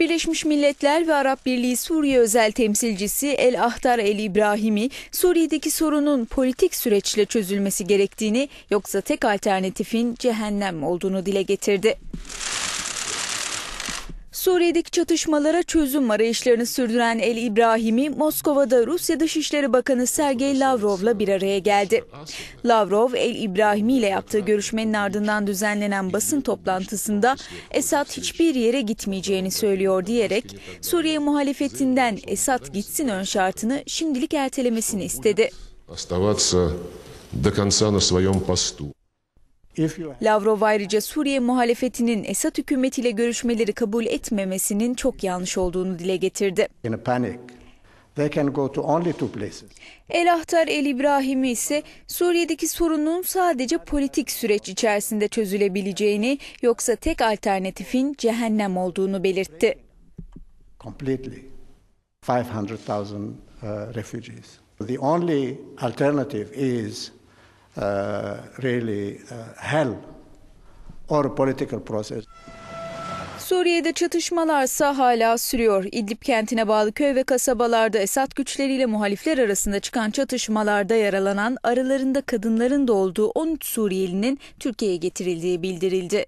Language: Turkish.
Birleşmiş Milletler ve Arap Birliği Suriye özel temsilcisi El Ahtar El İbrahimi, Suriye'deki sorunun politik süreçle çözülmesi gerektiğini, yoksa tek alternatifin cehennem olduğunu dile getirdi. Suriye'deki çatışmalara çözüm arayışlarını sürdüren El İbrahimi, Moskova'da Rusya Dışişleri Bakanı Sergey Lavrov'la bir araya geldi. Lavrov, El İbrahimi ile yaptığı görüşmenin ardından düzenlenen basın toplantısında Esad hiçbir yere gitmeyeceğini söylüyor diyerek Suriye muhalefetinden Esad gitsin ön şartını şimdilik ertelemesini istedi. Lavrov ayrıca Suriye muhalefetinin Esad hükümetiyle görüşmeleri kabul etmemesinin çok yanlış olduğunu dile getirdi. They can go to only two places. El Ahtar El İbrahimi ise Suriye'deki sorunun sadece politik süreç içerisinde çözülebileceğini yoksa tek alternatifin cehennem olduğunu belirtti. Completely 500,000 uh, refugees. The only alternative is Uh, really uh, help our political process. Suriye'de çatışmalarsa hala sürüyor. İdlib kentine bağlı köy ve kasabalarda Esad güçleriyle muhalifler arasında çıkan çatışmalarda yaralanan aralarında kadınların da olduğu 13 Suriyelinin Türkiye'ye getirildiği bildirildi.